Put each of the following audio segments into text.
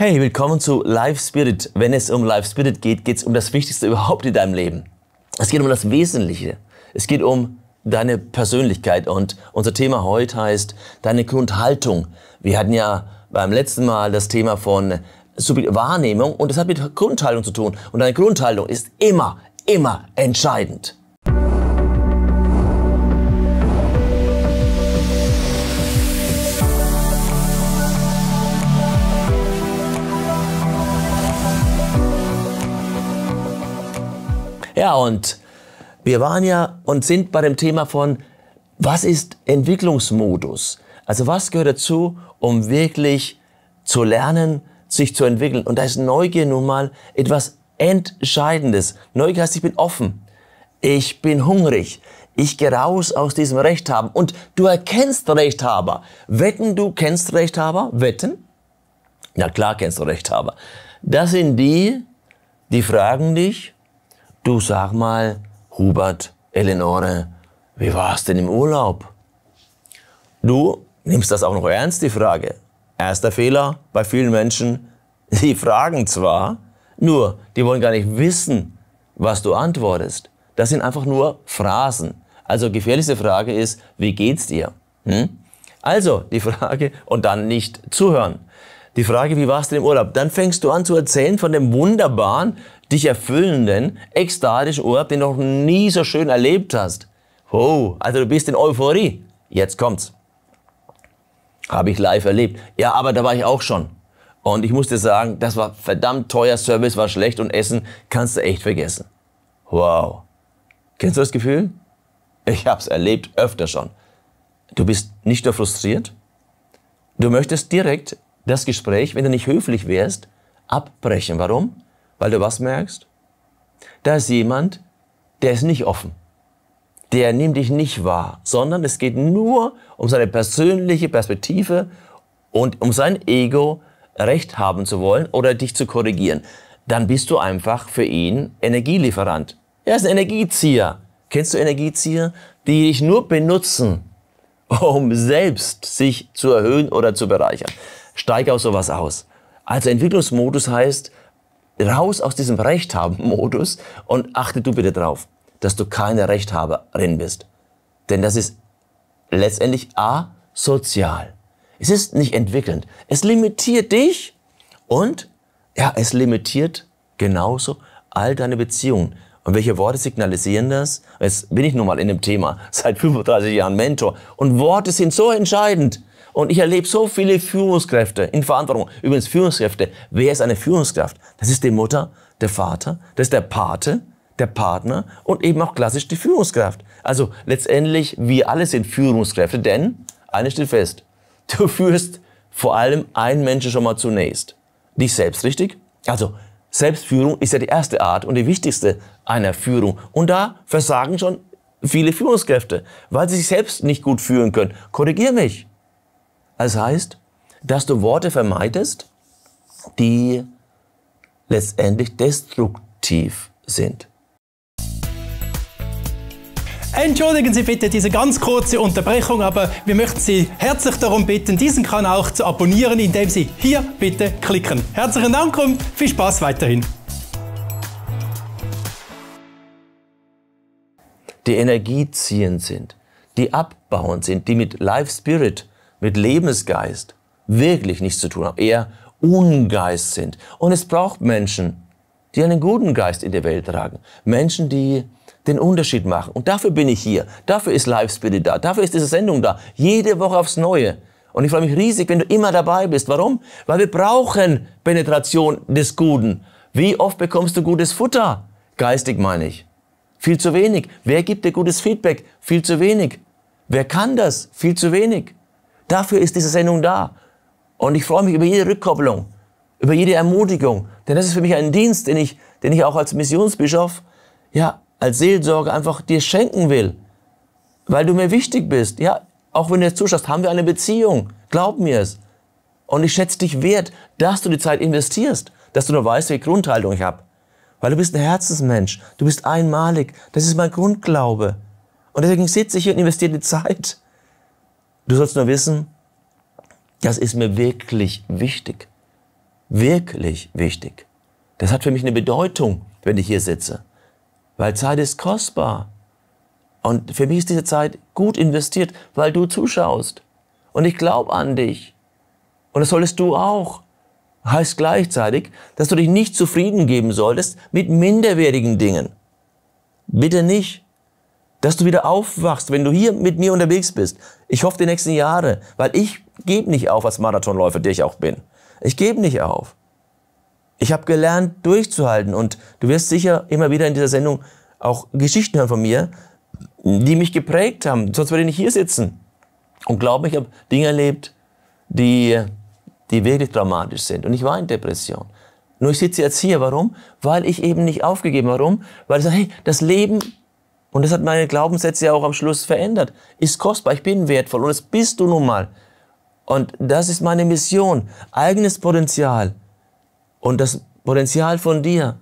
Hey, willkommen zu Live Spirit. Wenn es um Live Spirit geht, geht es um das Wichtigste überhaupt in deinem Leben. Es geht um das Wesentliche. Es geht um deine Persönlichkeit. Und unser Thema heute heißt deine Grundhaltung. Wir hatten ja beim letzten Mal das Thema von Wahrnehmung und das hat mit Grundhaltung zu tun. Und deine Grundhaltung ist immer, immer entscheidend. Ja, und wir waren ja und sind bei dem Thema von, was ist Entwicklungsmodus? Also was gehört dazu, um wirklich zu lernen, sich zu entwickeln? Und da ist Neugier nun mal etwas Entscheidendes. Neugier heißt, ich bin offen, ich bin hungrig, ich gehe raus aus diesem Rechthaben. Und du erkennst Rechthaber. Wetten, du kennst Rechthaber? Wetten? Na klar kennst du Rechthaber. Das sind die, die fragen dich, Du sag mal, Hubert, Eleonore, wie war's denn im Urlaub? Du nimmst das auch noch ernst, die Frage. Erster Fehler bei vielen Menschen, die fragen zwar, nur die wollen gar nicht wissen, was du antwortest. Das sind einfach nur Phrasen. Also gefährlichste Frage ist, wie geht's dir? Hm? Also die Frage und dann nicht zuhören die Frage, wie warst du im Urlaub? Dann fängst du an zu erzählen von dem wunderbaren, dich erfüllenden, ekstatischen Urlaub, den du noch nie so schön erlebt hast. Oh, also du bist in Euphorie. Jetzt kommt's. Habe ich live erlebt. Ja, aber da war ich auch schon. Und ich musste sagen, das war verdammt teuer, Service war schlecht und Essen kannst du echt vergessen. Wow. Kennst du das Gefühl? Ich habe es erlebt öfter schon. Du bist nicht nur frustriert, du möchtest direkt das Gespräch, wenn du nicht höflich wärst, abbrechen. Warum? Weil du was merkst? Da ist jemand, der ist nicht offen. Der nimmt dich nicht wahr, sondern es geht nur um seine persönliche Perspektive und um sein Ego recht haben zu wollen oder dich zu korrigieren. Dann bist du einfach für ihn Energielieferant. Er ist ein Energiezieher. Kennst du Energiezieher? Die dich nur benutzen, um selbst sich zu erhöhen oder zu bereichern steige aus sowas aus. Also Entwicklungsmodus heißt, raus aus diesem Rechthaben-Modus und achte du bitte drauf, dass du keine Rechthaberin bist. Denn das ist letztendlich asozial. Es ist nicht entwickelnd. Es limitiert dich und ja, es limitiert genauso all deine Beziehungen. Und welche Worte signalisieren das? Jetzt bin ich nun mal in dem Thema, seit 35 Jahren Mentor. Und Worte sind so entscheidend. Und ich erlebe so viele Führungskräfte in Verantwortung. Übrigens Führungskräfte. Wer ist eine Führungskraft? Das ist die Mutter, der Vater, das ist der Pate, der Partner und eben auch klassisch die Führungskraft. Also letztendlich, wir alle sind Führungskräfte, denn eines steht fest. Du führst vor allem einen Menschen schon mal zunächst. Dich selbst, richtig? Also Selbstführung ist ja die erste Art und die wichtigste einer Führung. Und da versagen schon viele Führungskräfte, weil sie sich selbst nicht gut führen können. Korrigier mich. Das heißt, dass du Worte vermeidest, die letztendlich destruktiv sind. Entschuldigen Sie bitte diese ganz kurze Unterbrechung, aber wir möchten Sie herzlich darum bitten, diesen Kanal auch zu abonnieren, indem Sie hier bitte klicken. Herzlichen Dank und viel Spaß weiterhin. Die energieziehend sind, die abbauen sind, die mit Life Spirit, mit Lebensgeist wirklich nichts zu tun haben, eher Ungeist sind. Und es braucht Menschen, die einen guten Geist in der Welt tragen. Menschen, die den Unterschied machen. Und dafür bin ich hier. Dafür ist Live Spirit da. Dafür ist diese Sendung da. Jede Woche aufs Neue. Und ich freue mich riesig, wenn du immer dabei bist. Warum? Weil wir brauchen Penetration des Guten. Wie oft bekommst du gutes Futter? Geistig meine ich. Viel zu wenig. Wer gibt dir gutes Feedback? Viel zu wenig. Wer kann das? Viel zu wenig. Dafür ist diese Sendung da. Und ich freue mich über jede Rückkopplung, über jede Ermutigung. Denn das ist für mich ein Dienst, den ich, den ich auch als Missionsbischof ja, als Seelsorger einfach dir schenken will, weil du mir wichtig bist. Ja, auch wenn du jetzt zuschaust, haben wir eine Beziehung. Glaub mir es. Und ich schätze dich wert, dass du die Zeit investierst, dass du nur weißt, welche Grundhaltung ich habe. Weil du bist ein Herzensmensch, du bist einmalig, das ist mein Grundglaube. Und deswegen sitze ich hier und investiere die Zeit. Du sollst nur wissen, das ist mir wirklich wichtig. Wirklich wichtig. Das hat für mich eine Bedeutung, wenn ich hier sitze weil Zeit ist kostbar. Und für mich ist diese Zeit gut investiert, weil du zuschaust. Und ich glaube an dich. Und das solltest du auch. Heißt gleichzeitig, dass du dich nicht zufrieden geben solltest mit minderwertigen Dingen. Bitte nicht. Dass du wieder aufwachst, wenn du hier mit mir unterwegs bist. Ich hoffe die nächsten Jahre, weil ich gebe nicht auf als Marathonläufer, der ich auch bin. Ich gebe nicht auf. Ich habe gelernt, durchzuhalten. Und du wirst sicher immer wieder in dieser Sendung auch Geschichten hören von mir, die mich geprägt haben. Sonst würde ich nicht hier sitzen. Und glaub ich habe Dinge erlebt, die, die wirklich dramatisch sind. Und ich war in Depression. Nur ich sitze jetzt hier. Warum? Weil ich eben nicht aufgegeben. Warum? Weil ich sage, hey, das Leben, und das hat meine Glaubenssätze ja auch am Schluss verändert, ist kostbar. Ich bin wertvoll. Und das bist du nun mal. Und das ist meine Mission. Eigenes Potenzial und das Potenzial von dir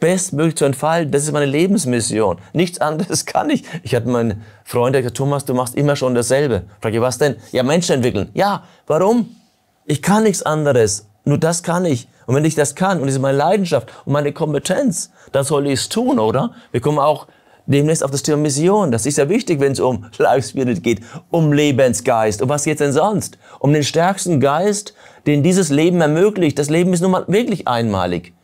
bestmöglich zu entfalten. Das ist meine Lebensmission. Nichts anderes kann ich. Ich hatte meinen Freund, der gesagt, Thomas, du machst immer schon dasselbe. Frag ich, was denn? Ja, Menschen entwickeln. Ja, warum? Ich kann nichts anderes. Nur das kann ich. Und wenn ich das kann, und das ist meine Leidenschaft und meine Kompetenz, dann soll ich es tun, oder? Wir kommen auch demnächst auf das Thema Mission. Das ist ja wichtig, wenn es um Life Spirit geht, um Lebensgeist. Um was geht's denn sonst? Um den stärksten Geist, den dieses Leben ermöglicht. Das Leben ist nun mal wirklich einmalig.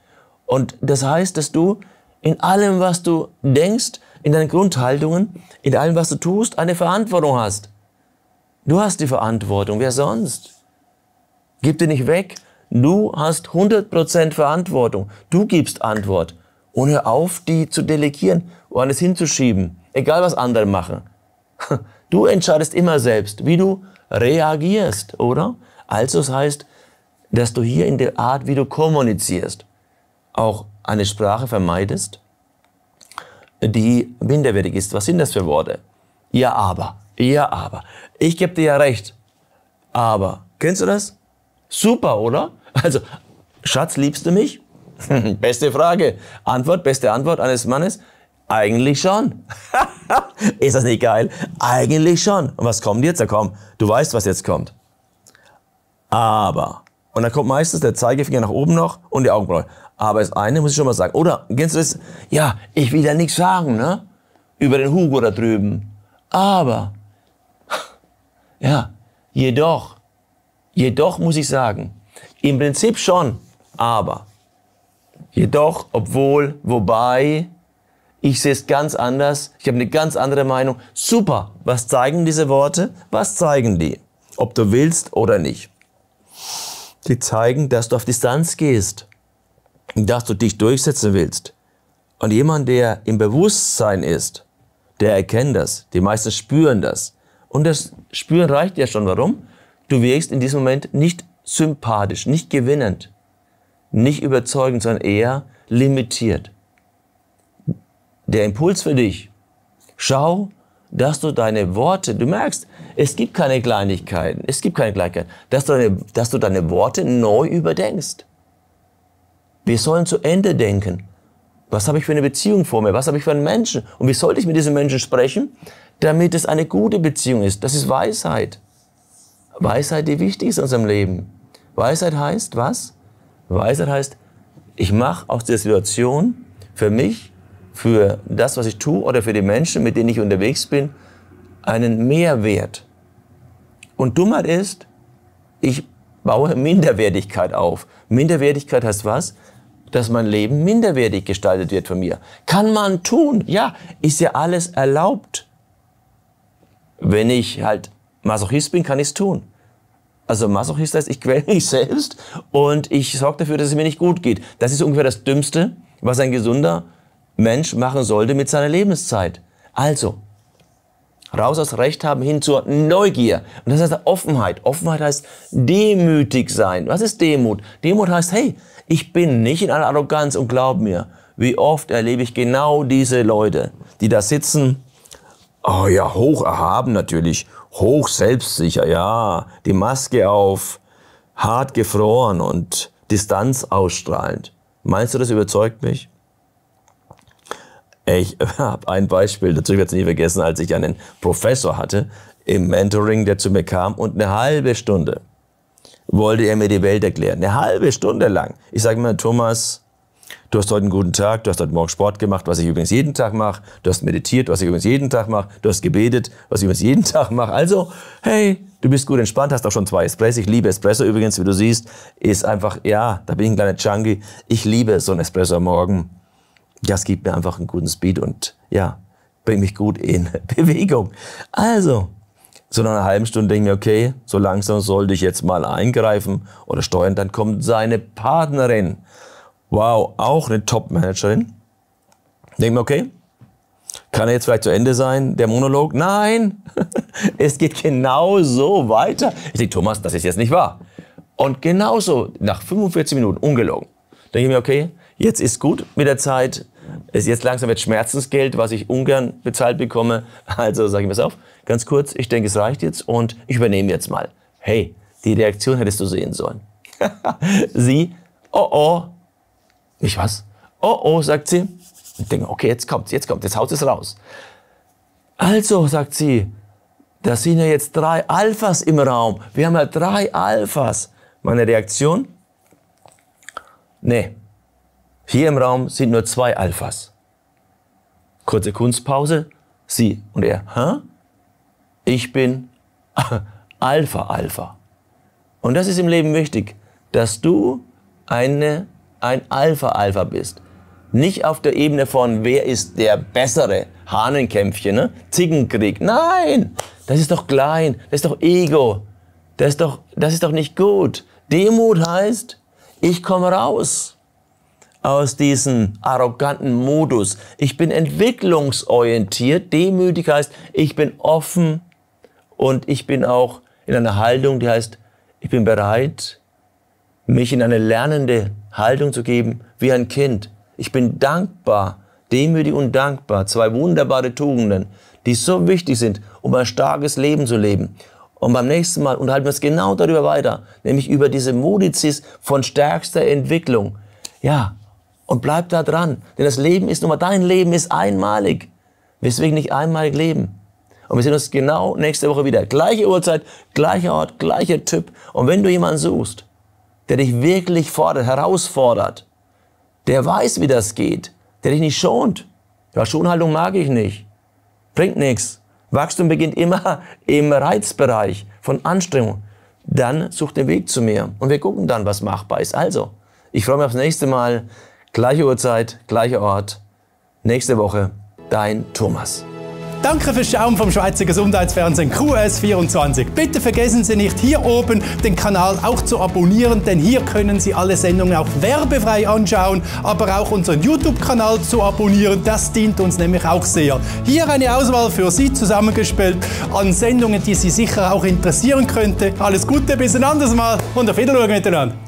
Und das heißt, dass du in allem, was du denkst, in deinen Grundhaltungen, in allem, was du tust, eine Verantwortung hast. Du hast die Verantwortung, wer sonst? Gib dir nicht weg. Du hast 100% Verantwortung. Du gibst Antwort. Ohne auf, die zu delegieren und es hinzuschieben, egal was andere machen. Du entscheidest immer selbst, wie du reagierst, oder? Also es das heißt, dass du hier in der Art, wie du kommunizierst, auch eine Sprache vermeidest, die minderwertig ist. Was sind das für Worte? Ja, aber. Ja, aber. Ich gebe dir ja recht. Aber. Kennst du das? Super, oder? Also, Schatz, liebst du mich? beste Frage. Antwort, beste Antwort eines Mannes? Eigentlich schon. ist das nicht geil? Eigentlich schon. Und was kommt jetzt? ja, komm, du weißt, was jetzt kommt. Aber. Und dann kommt meistens der Zeigefinger nach oben noch und die Augenbraue. Aber das eine muss ich schon mal sagen. Oder, kennst du das? Ja, ich will da nichts sagen, ne? Über den Hugo da drüben. Aber. Ja, jedoch. Jedoch muss ich sagen. Im Prinzip schon. Aber. Jedoch, obwohl, wobei, ich sehe es ganz anders, ich habe eine ganz andere Meinung. Super, was zeigen diese Worte? Was zeigen die? Ob du willst oder nicht. Die zeigen, dass du auf Distanz gehst, dass du dich durchsetzen willst. Und jemand, der im Bewusstsein ist, der erkennt das. Die meisten spüren das. Und das Spüren reicht ja schon. Warum? Du wirkst in diesem Moment nicht sympathisch, nicht gewinnend nicht überzeugend, sondern eher limitiert. Der Impuls für dich, schau, dass du deine Worte, du merkst, es gibt keine Kleinigkeiten, es gibt keine Gleichheit, dass du deine, dass du deine Worte neu überdenkst. Wir sollen zu Ende denken. Was habe ich für eine Beziehung vor mir? Was habe ich für einen Menschen? Und wie sollte ich mit diesem Menschen sprechen, damit es eine gute Beziehung ist? Das ist Weisheit. Weisheit, die wichtig ist in unserem Leben. Weisheit heißt was? Weisheit heißt, ich mache aus der Situation für mich, für das, was ich tue oder für die Menschen, mit denen ich unterwegs bin, einen Mehrwert. Und Dummheit ist, ich baue Minderwertigkeit auf. Minderwertigkeit heißt was? Dass mein Leben minderwertig gestaltet wird von mir. Kann man tun, ja, ist ja alles erlaubt. Wenn ich halt Masochist bin, kann ich es tun. Also Masochist heißt, ich quäle mich selbst und ich sorge dafür, dass es mir nicht gut geht. Das ist ungefähr das Dümmste, was ein gesunder Mensch machen sollte mit seiner Lebenszeit. Also, raus aus Recht haben hin zur Neugier. Und das heißt Offenheit. Offenheit heißt demütig sein. Was ist Demut? Demut heißt, hey, ich bin nicht in aller Arroganz und glaub mir, wie oft erlebe ich genau diese Leute, die da sitzen Oh ja, hoch erhaben natürlich, hoch selbstsicher, ja, die Maske auf, hart gefroren und Distanz ausstrahlend. Meinst du, das überzeugt mich? Ich habe ein Beispiel, dazu werde ich nie vergessen, als ich einen Professor hatte im Mentoring, der zu mir kam und eine halbe Stunde wollte er mir die Welt erklären. Eine halbe Stunde lang. Ich sage immer, Thomas, Du hast heute einen guten Tag, du hast heute Morgen Sport gemacht, was ich übrigens jeden Tag mache. Du hast meditiert, was ich übrigens jeden Tag mache. Du hast gebetet, was ich übrigens jeden Tag mache. Also, hey, du bist gut entspannt, hast auch schon zwei Espresso. Ich liebe Espresso übrigens, wie du siehst, ist einfach, ja, da bin ich ein kleiner Junkie. Ich liebe so einen Espresso am Morgen. Das gibt mir einfach einen guten Speed und ja, bringt mich gut in Bewegung. Also, so nach einer halben Stunde denke ich mir, okay, so langsam sollte ich jetzt mal eingreifen oder steuern. Dann kommt seine Partnerin wow, auch eine Top-Managerin. Denke mir, okay, kann er jetzt vielleicht zu Ende sein, der Monolog? Nein, es geht genau so weiter. Ich denke, Thomas, das ist jetzt nicht wahr. Und genauso nach 45 Minuten, ungelogen, denke ich mir, okay, jetzt ist gut mit der Zeit. Es ist jetzt langsam wird Schmerzensgeld, was ich ungern bezahlt bekomme. Also sage ich mir auf, ganz kurz, ich denke, es reicht jetzt und ich übernehme jetzt mal. Hey, die Reaktion hättest du sehen sollen. Sie, oh oh, ich was? Oh, oh, sagt sie. Ich denke, okay, jetzt kommt's, jetzt kommt, jetzt haut es raus. Also, sagt sie, da sind ja jetzt drei Alphas im Raum. Wir haben ja drei Alphas. Meine Reaktion? Nee. Hier im Raum sind nur zwei Alphas. Kurze Kunstpause. Sie und er. Hä? Ich bin Alpha Alpha. Und das ist im Leben wichtig, dass du eine ein Alpha-Alpha bist. Nicht auf der Ebene von, wer ist der Bessere, Hahnenkämpfchen, ne? Zickenkrieg. Nein, das ist doch klein, das ist doch Ego, das ist doch, das ist doch nicht gut. Demut heißt, ich komme raus aus diesem arroganten Modus. Ich bin entwicklungsorientiert. Demütig heißt, ich bin offen und ich bin auch in einer Haltung, die heißt, ich bin bereit, mich in eine lernende Haltung zu geben wie ein Kind. Ich bin dankbar, demütig und dankbar. Zwei wunderbare Tugenden, die so wichtig sind, um ein starkes Leben zu leben. Und beim nächsten Mal unterhalten wir uns genau darüber weiter, nämlich über diese Modizis von stärkster Entwicklung. Ja, und bleib da dran, denn das Leben ist nun mal, dein Leben ist einmalig. Weswegen nicht einmalig leben? Und wir sehen uns genau nächste Woche wieder. Gleiche Uhrzeit, gleicher Ort, gleicher Typ. Und wenn du jemanden suchst, der dich wirklich fordert, herausfordert, der weiß, wie das geht, der dich nicht schont. Ja, Schonhaltung mag ich nicht. Bringt nichts. Wachstum beginnt immer im Reizbereich von Anstrengung. Dann such den Weg zu mir und wir gucken dann, was machbar ist. Also, ich freue mich aufs nächste Mal. Gleiche Uhrzeit, gleicher Ort. Nächste Woche, dein Thomas. Danke fürs Schauen vom Schweizer Gesundheitsfernsehen QS24. Bitte vergessen Sie nicht, hier oben den Kanal auch zu abonnieren, denn hier können Sie alle Sendungen auch werbefrei anschauen, aber auch unseren YouTube-Kanal zu abonnieren. Das dient uns nämlich auch sehr. Hier eine Auswahl für Sie zusammengespielt an Sendungen, die Sie sicher auch interessieren könnte. Alles Gute, bis ein anderes Mal und auf Wiedersehen miteinander.